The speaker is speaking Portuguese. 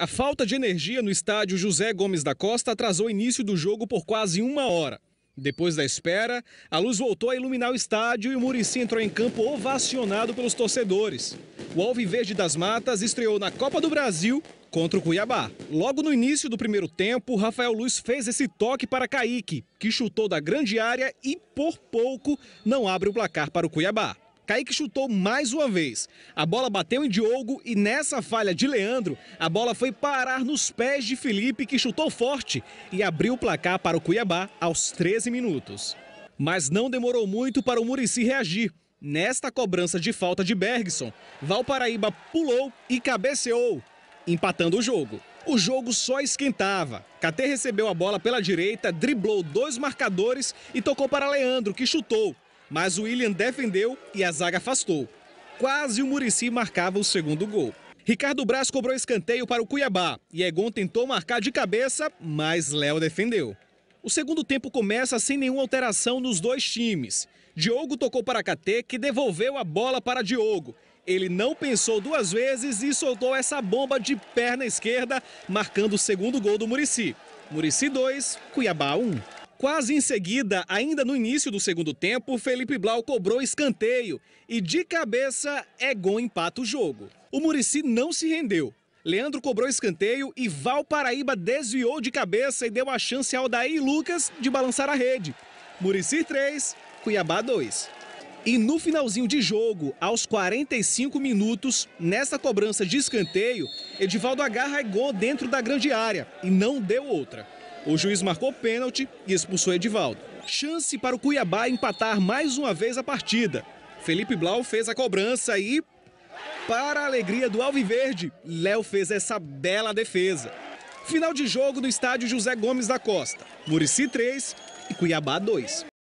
A falta de energia no estádio José Gomes da Costa atrasou o início do jogo por quase uma hora. Depois da espera, a luz voltou a iluminar o estádio e o Murici entrou em campo ovacionado pelos torcedores. O Alviverde das Matas estreou na Copa do Brasil contra o Cuiabá. Logo no início do primeiro tempo, Rafael Luiz fez esse toque para Kaique, que chutou da grande área e, por pouco, não abre o placar para o Cuiabá. Kaique chutou mais uma vez. A bola bateu em Diogo e nessa falha de Leandro, a bola foi parar nos pés de Felipe, que chutou forte e abriu o placar para o Cuiabá aos 13 minutos. Mas não demorou muito para o Murici reagir. Nesta cobrança de falta de Bergson, Valparaíba pulou e cabeceou, empatando o jogo. O jogo só esquentava. Catê recebeu a bola pela direita, driblou dois marcadores e tocou para Leandro, que chutou mas o William defendeu e a zaga afastou. Quase o Murici marcava o segundo gol. Ricardo Braz cobrou escanteio para o Cuiabá e Egon é tentou marcar de cabeça, mas Léo defendeu. O segundo tempo começa sem nenhuma alteração nos dois times. Diogo tocou para Katê, que devolveu a bola para Diogo. Ele não pensou duas vezes e soltou essa bomba de perna esquerda, marcando o segundo gol do Murici. Murici 2, Cuiabá 1. Um. Quase em seguida, ainda no início do segundo tempo, Felipe Blau cobrou escanteio e de cabeça é gol empata o jogo. O Murici não se rendeu. Leandro cobrou escanteio e Val Paraíba desviou de cabeça e deu a chance ao Daí Lucas de balançar a rede. Murici 3, Cuiabá 2. E no finalzinho de jogo, aos 45 minutos, nessa cobrança de escanteio, Edivaldo agarra gol dentro da grande área e não deu outra. O juiz marcou pênalti e expulsou Edivaldo. Chance para o Cuiabá empatar mais uma vez a partida. Felipe Blau fez a cobrança e. Para a alegria do Alviverde, Léo fez essa bela defesa. Final de jogo no estádio José Gomes da Costa. Murici 3 e Cuiabá 2.